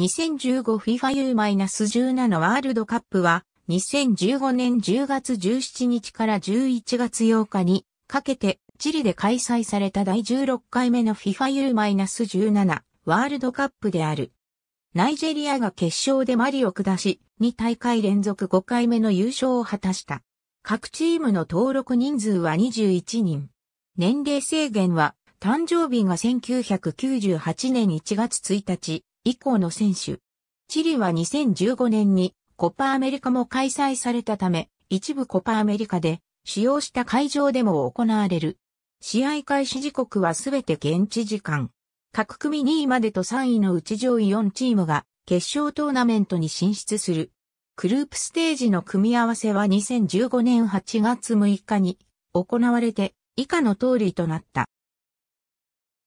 2015FIFA U-17 ワールドカップは2015年10月17日から11月8日にかけてチリで開催された第16回目の FIFA U-17 ワールドカップである。ナイジェリアが決勝でマリを下し2大会連続5回目の優勝を果たした。各チームの登録人数は21人。年齢制限は誕生日が1998年1月1日、以降の選手。チリは2015年にコパアメリカも開催されたため、一部コパアメリカで使用した会場でも行われる。試合開始時刻はすべて現地時間。各組2位までと3位のうち上位4チームが決勝トーナメントに進出する。グループステージの組み合わせは2015年8月6日に行われて以下の通りとなった。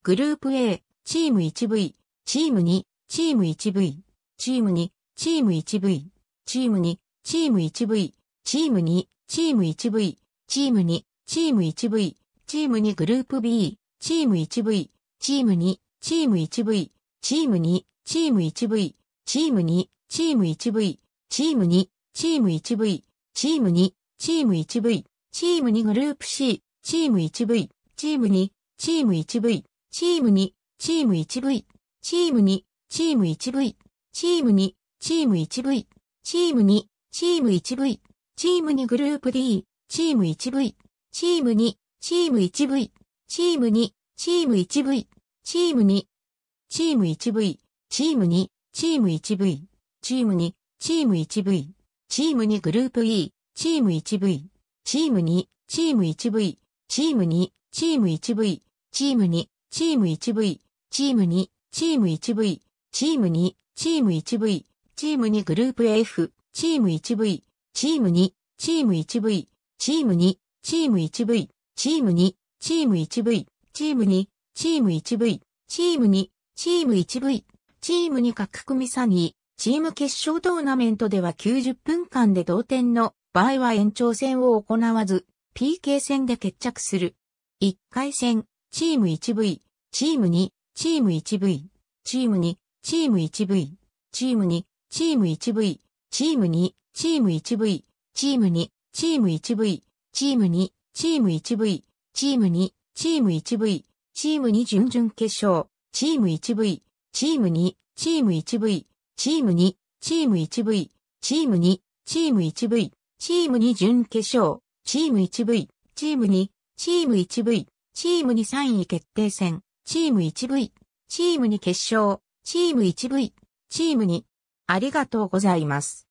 グループ A、チーム 1V、チーム2、チーム 1V、チーム2、チーム 1V、チーム2、チーム 1V、チーム2、チーム 1V、チーム2、チーム 1V、チーム2グループ B、チーム 1V、チーム2、チーム 1V、チーム2、チーム 1V、チーム2、チーム 1V、チーム2、チーム 1V、チーム2、チーム 1V、チーム2グループ C、チーム 1V、チーム2、チーム 1V、チーム2、チーム 1V、チーム2、チーム 1V、チーム2、チーム 1V、チーム2、チーム 1V、チーム2グループ D、チーム 1V、チーム2、チーム 1V、チーム2、チーム 1V、チーム2、チーム 1V、チーム2、チーム 1V、チーム2、チーム 1V、チーム2グループ E、チーム 1V、チーム2、チーム 1V、チーム2、チーム 1V、チーム2、チーム 1V、チーム2、チーム 1V、チーム2、チーム 1V、チーム2グループ F、チーム 1V、チーム2、チーム 1V、チーム2、チーム 1V、チーム2、チーム 1V、チーム2、チーム 1V、チーム2、チーム 1V、チーム2各組3位、チーム決勝トーナメントでは90分間で同点の場合は延長戦を行わず、PK 戦で決着する。1回戦、チーム 1V、チーム2、チーム 1V、チーム2、チーム 1V、チーム2、チーム 1V、チーム2、チーム 1V、チーム2、チーム 1V、チーム2、チーム 1V、チーム2、チーム 1V、チーム2準々決勝、チーム 1V、チーム2、チーム 1V、チーム2、チーム 1V、チーム2、チーム 1V、チーム2準決勝、チーム 1V、チーム2、チーム 1V、チーム2 3位決定戦、チーム 1V、チーム2決勝、チーム 1V、チーム2。ありがとうございます。